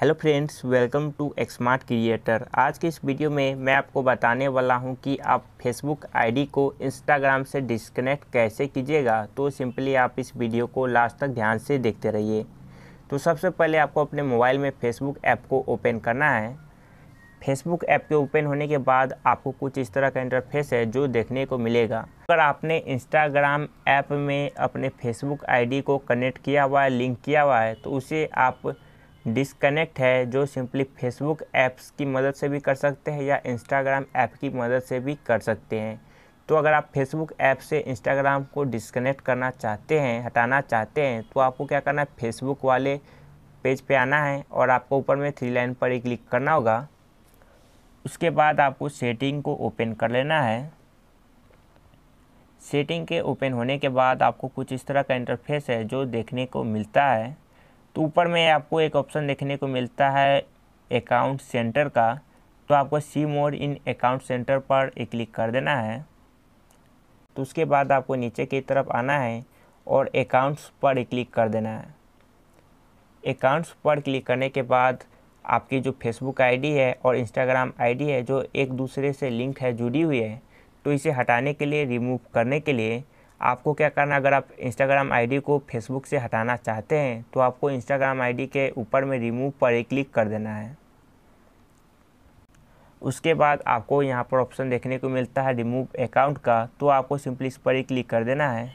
hello friends welcome to Xmart creator आज के इस वीडियो में मैं आपको बताने वाला हूं कि आप फेसबुक आईडी को इंस्टाग्राम से डिस्कनेक्ट कैसे कीजिएगा तो सिंपली आप इस वीडियो को लास्ट तक ध्यान से देखते रहिए तो सबसे पहले आपको अपने मोबाइल में फेसबुक ऐप को ओपन करना है फेसबुक ऐप के ओपन होने के बाद आपको कुछ इस तरह का इंटरफेस है जो देखने को मिलेगा अगर आपने इंस्टाग्राम ऐप में अपने फेसबुक आईडी को कनेक्ट किया हुआ है लिंक किया हुआ है तो उसे आप डिसकनेक्ट है जो सिंपली फेसबुक ऐप्स की मदद से भी कर सकते हैं या इंस्टाग्राम ऐप की मदद से भी कर सकते हैं तो अगर आप फेसबुक ऐप से इंस्टाग्राम को डिसकनेक्ट करना चाहते हैं हटाना चाहते हैं तो आपको क्या करना है फेसबुक वाले पेज पे आना है और आपको ऊपर में थ्री लाइन पर ही क्लिक करना होगा उसके बाद आपको सेटिंग को ओपन कर लेना है सेटिंग के ओपन होने के बाद आपको कुछ इस तरह का इंटरफेस है जो देखने को मिलता है तो ऊपर में आपको एक ऑप्शन देखने को मिलता है अकाउंट सेंटर का तो आपको see more in account centre पर एक क्लिक कर देना है तो उसके बाद आपको नीचे की तरफ आना है और अकाउंट्स पर एक क्लिक कर देना है अकाउंट्स पर क्लिक करने के बाद आपकी जो फेसबुक आईडी है और इंस्टाग्राम आईडी है जो एक दूसरे से लिंक है जुड़ी हुई है तो इसे हटाने के लिए रिमूव करने के लिए आपको क्या करना है अगर आप इंस्टाग्राम आईडी को फेसबुक से हटाना चाहते हैं तो आपको इंस्टाग्राम आईडी के ऊपर में रिमूव पर एक क्लिक कर देना है उसके बाद आपको यहाँ पर ऑप्शन देखने को मिलता है रिमूव अकाउंट का तो आपको सिंपली इस पर ही क्लिक कर देना है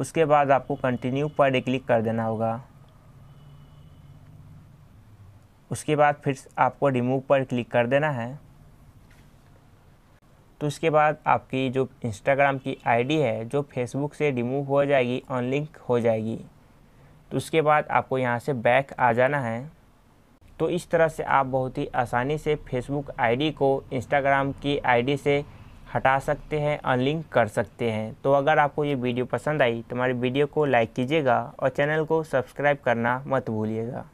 उसके बाद आपको कंटिन्यू पर क्लिक कर देना होगा उसके बाद फिर आपको रिमूव पर क्लिक कर देना है तो उसके बाद आपकी जो इंस्टाग्राम की आईडी है जो फेसबुक से रिमूव हो जाएगी अनलिंक हो जाएगी तो उसके बाद आपको यहाँ से बैक आ जाना है तो इस तरह से आप बहुत ही आसानी से फेसबुक आईडी को इंस्टाग्राम की आईडी से हटा सकते हैं अनलिंक कर सकते हैं तो अगर आपको ये वीडियो पसंद आई तो हमारे वीडियो को लाइक कीजिएगा और चैनल को सब्सक्राइब करना मत भूलिएगा